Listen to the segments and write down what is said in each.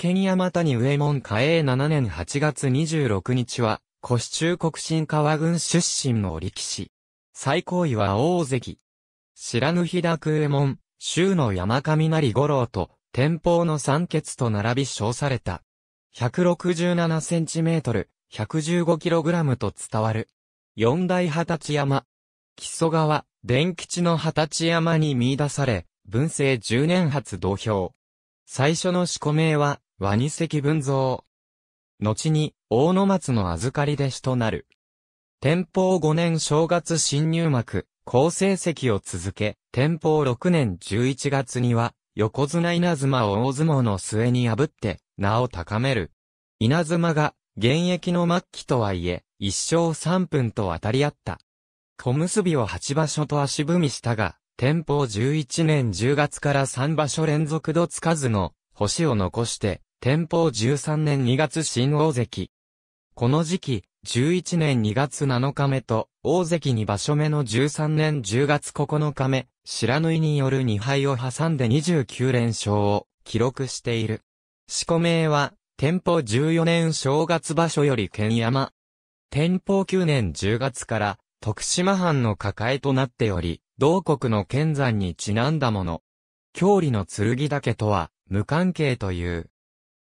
県山谷上門下永7年8月26日は、古市中国新川郡出身の力士。最高位は大関。白ぬ日田空右衛門、州の山雷五郎と、天保の三欠と並び称された。167センチメートル、115キログラムと伝わる。四大二十山。木曽川、伝吉の二十山に見出され、文政十年発同票。最初の四股名は、和二石文蔵。後に、大野松の預かり弟子となる。天保5年正月新入幕、好成績を続け、天保6年11月には、横綱稲妻を大相撲の末に破って、名を高める。稲妻が、現役の末期とはいえ、一生三分と渡り合った。小結を八場所と足踏みしたが、天保11年10月から三場所連続度つかずの、星を残して、天保13年2月新大関。この時期、11年2月7日目と、大関2場所目の13年10月9日目、白縫いによる2敗を挟んで29連勝を記録している。四股名は、天保14年正月場所より県山。天保9年10月から、徳島藩の抱えとなっており、同国の剣山にちなんだもの。郷里の剣岳とは、無関係という。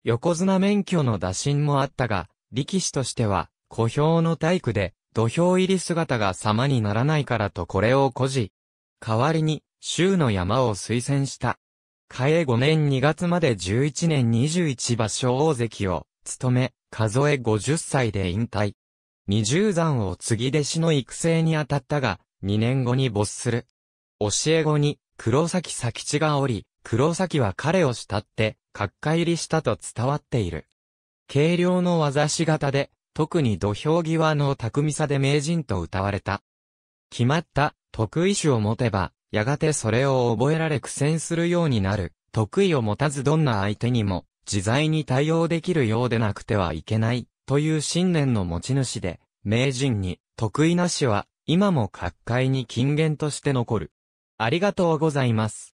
横綱免許の打診もあったが、力士としては、小兵の体育で、土俵入り姿が様にならないからとこれを誇示。代わりに、州の山を推薦した。替え5年2月まで11年21場所大関を、務め、数え50歳で引退。二重山を継ぎ弟子の育成に当たったが、2年後に没する。教え子に、黒崎佐吉がおり、黒崎は彼を慕って、角界入りしたと伝わっている。軽量の技仕型で、特に土俵際の巧みさで名人と歌われた。決まった得意種を持てば、やがてそれを覚えられ苦戦するようになる。得意を持たずどんな相手にも、自在に対応できるようでなくてはいけない、という信念の持ち主で、名人に、得意なしは、今も各界に金言として残る。ありがとうございます。